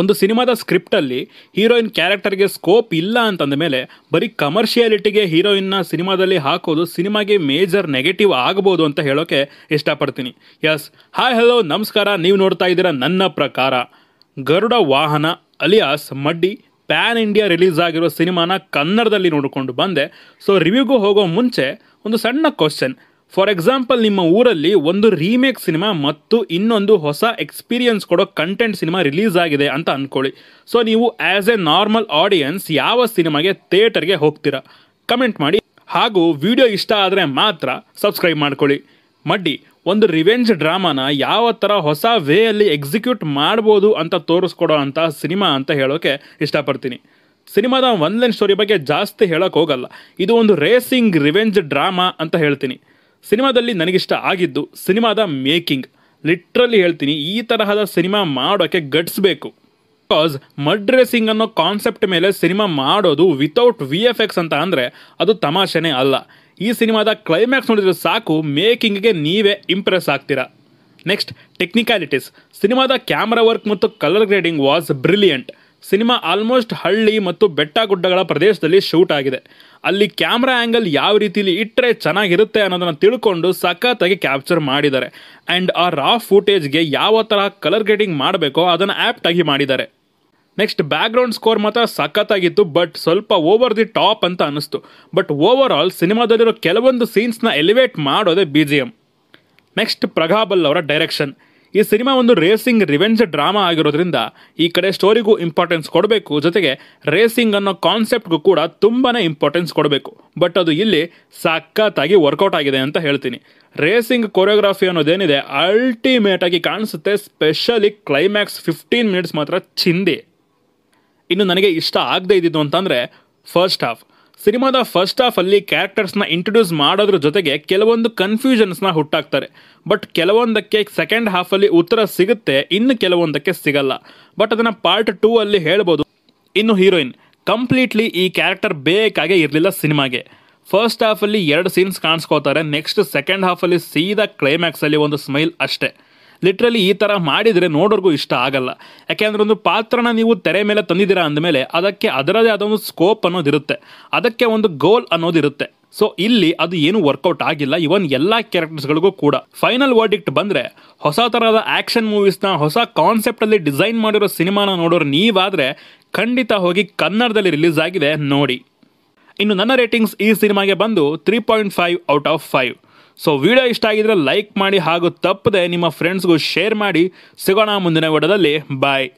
ಒಂದು ಸಿನಿಮಾದ ಸ್ಕ್ರಿಪ್ಟಲ್ಲಿ heroine ಕ್ಯಾರೆಕ್ಟರ್ಗೆ scope ಇಲ್ಲ ಅಂತಂದ ಮೇಲೆ ಬರೀ ಕಮರ್ಷಿಯಾಲಿಟಿಗೆ ಹೀರೋಯಿನ್ನ ಸಿನಿಮಾದಲ್ಲಿ ಹಾಕೋದು ಸಿನಿಮಾಗೆ ಮೇಜರ್ ನೆಗೆಟಿವ್ ಆಗ್ಬೋದು ಅಂತ ಹೇಳೋಕೆ ಇಷ್ಟಪಡ್ತೀನಿ ಯಸ್ ಹಾಯ್ ಹಲೋ ನಮಸ್ಕಾರ ನೀವು ನೋಡ್ತಾ ಇದ್ದೀರಾ ನನ್ನ ಪ್ರಕಾರ Garuda Vahana alias Muddy pan India release ಆಗಿರೋ ಸಿನಿಮಾನ ಕನ್ನಡದಲ್ಲಿ ನೋಡಿಕೊಂಡು ಬಂದೆ ಸೊ ರಿವ್ಯೂಗೂ ಹೋಗೋ ಮುಂಚೆ ಒಂದು ಸಣ್ಣ ಕ್ವಶನ್ ಫಾರ್ ಎಕ್ಸಾಂಪಲ್ ನಿಮ್ಮ ಊರಲ್ಲಿ ಒಂದು ರೀಮೇಕ್ ಸಿನಿಮಾ ಮತ್ತು ಇನ್ನೊಂದು ಹೊಸ ಎಕ್ಸ್ಪೀರಿಯನ್ಸ್ ಕೊಡೋ ಕಂಟೆಂಟ್ ಸಿನಿಮಾ ರಿಲೀಸ್ ಆಗಿದೆ ಅಂತ ಅಂದ್ಕೊಳ್ಳಿ ಸೊ ನೀವು ಆ್ಯಸ್ ಎ ನಾರ್ಮಲ್ ಆಡಿಯನ್ಸ್ ಯಾವ ಸಿನಿಮಾಗೆ ಥಿಯೇಟರ್ಗೆ ಹೋಗ್ತೀರಾ ಕಮೆಂಟ್ ಮಾಡಿ ಹಾಗೂ ವಿಡಿಯೋ ಇಷ್ಟ ಆದರೆ ಮಾತ್ರ ಸಬ್ಸ್ಕ್ರೈಬ್ ಮಾಡ್ಕೊಳ್ಳಿ ಮಡ್ಡಿ ಒಂದು ರಿವೆಂಜ್ ಡ್ರಾಮಾನ ಯಾವ ಥರ ಹೊಸ ವೇಯಲ್ಲಿ ಎಕ್ಸಿಕ್ಯೂಟ್ ಮಾಡ್ಬೋದು ಅಂತ ತೋರಿಸ್ಕೊಡೋ ಅಂತ ಸಿನಿಮಾ ಅಂತ ಹೇಳೋಕ್ಕೆ ಇಷ್ಟಪಡ್ತೀನಿ ಸಿನಿಮಾದ ಒನ್ಲೈನ್ ಸ್ಟೋರಿ ಬಗ್ಗೆ ಜಾಸ್ತಿ ಹೇಳೋಕ್ಕೆ ಹೋಗಲ್ಲ ಇದು ಒಂದು ರೇಸಿಂಗ್ ರಿವೆಂಜ್ ಡ್ರಾಮಾ ಅಂತ ಹೇಳ್ತೀನಿ ಸಿನಿಮಾದಲ್ಲಿ ನನಗಿಷ್ಟ ಆಗಿದ್ದು ಸಿನಿಮಾದ ಮೇಕಿಂಗ್ ಲಿಟ್ರಲಿ ಹೇಳ್ತೀನಿ ಈ ತರಹದ ಸಿನಿಮಾ ಮಾಡೋಕ್ಕೆ ಗಟ್ಸ್ಬೇಕು ಬಿಕಾಸ್ ಮಡ್ ರೇಸಿಂಗ್ ಅನ್ನೋ ಕಾನ್ಸೆಪ್ಟ್ ಮೇಲೆ ಸಿನಿಮಾ ಮಾಡೋದು ವಿತೌಟ್ ವಿ ಎಫ್ ಎಕ್ಸ್ ಅಂತ ಅಂದರೆ ಅದು ತಮಾಷೆನೇ ಅಲ್ಲ ಈ ಸಿನಿಮಾದ ಕ್ಲೈಮ್ಯಾಕ್ಸ್ ನೋಡಿದ್ರೆ ಸಾಕು ಮೇಕಿಂಗ್ಗೆ ನೀವೇ ಇಂಪ್ರೆಸ್ ಆಗ್ತೀರಾ ನೆಕ್ಸ್ಟ್ ಟೆಕ್ನಿಕ್ಯಾಲಿಟೀಸ್ ಸಿನಿಮಾದ ಕ್ಯಾಮ್ರಾ ವರ್ಕ್ ಮತ್ತು ಕಲರ್ ಗ್ರೇಡಿಂಗ್ ವಾಸ್ ಬ್ರಿಲಿಯಂಟ್ ಸಿನಿಮಾ ಆಲ್ಮೋಸ್ಟ್ ಹಳ್ಳಿ ಮತ್ತು ಬೆಟ್ಟ ಗುಡ್ಡಗಳ ಪ್ರದೇಶದಲ್ಲಿ ಶೂಟ್ ಆಗಿದೆ ಅಲ್ಲಿ ಕ್ಯಾಮ್ರಾ ಆ್ಯಂಗಲ್ ಯಾವ ರೀತಿಲಿ ಇಟ್ಟರೆ ಚೆನ್ನಾಗಿರುತ್ತೆ ಅನ್ನೋದನ್ನು ತಿಳ್ಕೊಂಡು ಸಖತ್ತಾಗಿ ಕ್ಯಾಪ್ಚರ್ ಮಾಡಿದ್ದಾರೆ ಆ್ಯಂಡ್ ಆ ರಾ ಫೂಟೇಜ್ಗೆ ಯಾವ ಥರ ಕಲರ್ ಗ್ರೇಡಿಂಗ್ ಮಾಡಬೇಕೋ ಅದನ್ನು ಆ್ಯಪ್ಟಾಗಿ ಮಾಡಿದ್ದಾರೆ ನೆಕ್ಸ್ಟ್ ಬ್ಯಾಕ್ಗ್ರೌಂಡ್ ಸ್ಕೋರ್ ಮಾತ್ರ ಸಖತ್ತಾಗಿತ್ತು ಬಟ್ ಸ್ವಲ್ಪ ಓವರ್ ದಿ ಟಾಪ್ ಅಂತ ಅನ್ನಿಸ್ತು ಬಟ್ ಓವರ್ ಆಲ್ ಸಿನಿಮಾದಲ್ಲಿರೋ ಕೆಲವೊಂದು ಸೀನ್ಸ್ನ ಎಲಿವೇಟ್ ಮಾಡೋದೇ B G M next Pragabhal ಅವರ ಡೈರೆಕ್ಷನ್ ಈ ಸಿನಿಮಾ ಒಂದು ರೇಸಿಂಗ್ ರಿವೆಂಜ್ ಡ್ರಾಮಾ ಆಗಿರೋದ್ರಿಂದ ಈ ಕಡೆ ಸ್ಟೋರಿಗೂ ಇಂಪಾರ್ಟೆನ್ಸ್ ಕೊಡಬೇಕು ಜೊತೆಗೆ ರೇಸಿಂಗ್ ಅನ್ನೋ ಕಾನ್ಸೆಪ್ಟ್ಗೂ ಕೂಡ ತುಂಬಾ ಇಂಪಾರ್ಟೆನ್ಸ್ ಕೊಡಬೇಕು ಬಟ್ ಅದು ಇಲ್ಲಿ ಸಖತ್ತಾಗಿ ವರ್ಕೌಟ್ ಆಗಿದೆ ಅಂತ ಹೇಳ್ತೀನಿ ರೇಸಿಂಗ್ ಕೊರಿಯೋಗ್ರಫಿ ಅನ್ನೋದೇನಿದೆ ಅಲ್ಟಿಮೇಟ್ ಆಗಿ ಕಾಣಿಸುತ್ತೆ ಸ್ಪೆಷಲಿ ಕ್ಲೈಮ್ಯಾಕ್ಸ್ ಫಿಫ್ಟೀನ್ ಮಿನಿಟ್ಸ್ ಮಾತ್ರ ಚಿಂದಿ ಇನ್ನು ನನಗೆ ಇಷ್ಟ ಆಗದೆ ಇದ್ದಿದ್ದು ಅಂತಂದರೆ ಫಸ್ಟ್ ಹಾಫ್ ಸಿನಿಮಾದ ಫಸ್ಟ್ ಹಾಫ್ ಅಲ್ಲಿ ಕ್ಯಾರೆಕ್ಟರ್ಸ್ನ ಇಂಟ್ರೊಡ್ಯೂಸ್ ಮಾಡೋದ್ರ ಜೊತೆಗೆ ಕೆಲವೊಂದು ಕನ್ಫ್ಯೂಷನ್ಸ್ನ ಹುಟ್ಟಾಕ್ತಾರೆ ಬಟ್ ಕೆಲವೊಂದಕ್ಕೆ ಸೆಕೆಂಡ್ ಹಾಫಲ್ಲಿ ಉತ್ತರ ಸಿಗುತ್ತೆ ಇನ್ನು ಕೆಲವೊಂದಕ್ಕೆ ಸಿಗಲ್ಲ ಬಟ್ ಅದನ್ನು ಪಾರ್ಟ್ ಟೂ ಅಲ್ಲಿ ಹೇಳ್ಬೋದು ಇನ್ನು ಹೀರೋಯಿನ್ ಕಂಪ್ಲೀಟ್ಲಿ ಈ ಕ್ಯಾರೆಕ್ಟರ್ ಬೇಕಾಗೇ ಇರಲಿಲ್ಲ ಸಿನಿಮಾಗೆ ಫಸ್ಟ್ ಹಾಫಲ್ಲಿ ಎರಡು ಸೀನ್ಸ್ ಕಾಣಿಸ್ಕೋತಾರೆ ನೆಕ್ಸ್ಟ್ ಸೆಕೆಂಡ್ ಹಾಫಲ್ಲಿ ಸೀದಾ ಕ್ಲೈಮ್ಯಾಕ್ಸಲ್ಲಿ ಒಂದು ಸ್ಮೈಲ್ ಅಷ್ಟೇ ಲಿಟ್ರಲಿ ಈ ಥರ ಮಾಡಿದರೆ ನೋಡೋರ್ಗೂ ಇಷ್ಟ ಆಗಲ್ಲ ಯಾಕೆಂದ್ರೆ ಒಂದು ಪಾತ್ರನ ನೀವು ತೆರೆ ಮೇಲೆ ತಂದಿದ್ದೀರಾ ಅಂದಮೇಲೆ ಅದಕ್ಕೆ ಅದರದೇ ಆದ ಒಂದು ಸ್ಕೋಪ್ ಅನ್ನೋದಿರುತ್ತೆ ಅದಕ್ಕೆ ಒಂದು ಗೋಲ್ ಅನ್ನೋದಿರುತ್ತೆ ಸೊ ಇಲ್ಲಿ ಅದು ಏನು ವರ್ಕೌಟ್ ಆಗಿಲ್ಲ ಇವನ್ ಎಲ್ಲ ಕ್ಯಾರೆಕ್ಟರ್ಸ್ಗಳಿಗೂ ಕೂಡ ಫೈನಲ್ ವರ್ಡಿಕ್ಟ್ ಬಂದರೆ ಹೊಸ ಥರದ ಆ್ಯಕ್ಷನ್ ಮೂವೀಸ್ನ ಹೊಸ ಕಾನ್ಸೆಪ್ಟಲ್ಲಿ ಡಿಸೈನ್ ಮಾಡಿರೋ ಸಿನಿಮಾನ ನೋಡೋರು ನೀವಾದರೆ ಖಂಡಿತ ಹೋಗಿ ಕನ್ನಡದಲ್ಲಿ ರಿಲೀಸ್ ಆಗಿದೆ ನೋಡಿ ಇನ್ನು ನನ್ನ ರೇಟಿಂಗ್ಸ್ ಈ ಸಿನಿಮಾಗೆ ಬಂದು three point five out of five so video ಇಷ್ಟ ಆಗಿದ್ರೆ ಲೈಕ್ ಮಾಡಿ ಹಾಗೂ ತಪ್ಪದೆ ನಿಮ್ಮ ಫ್ರೆಂಡ್ಸ್ಗೂ ಶೇರ್ ಮಾಡಿ ಸಿಗೋಣ ಮುಂದಿನ ವಿಡಿಯೋದಲ್ಲಿ ಬಾಯ್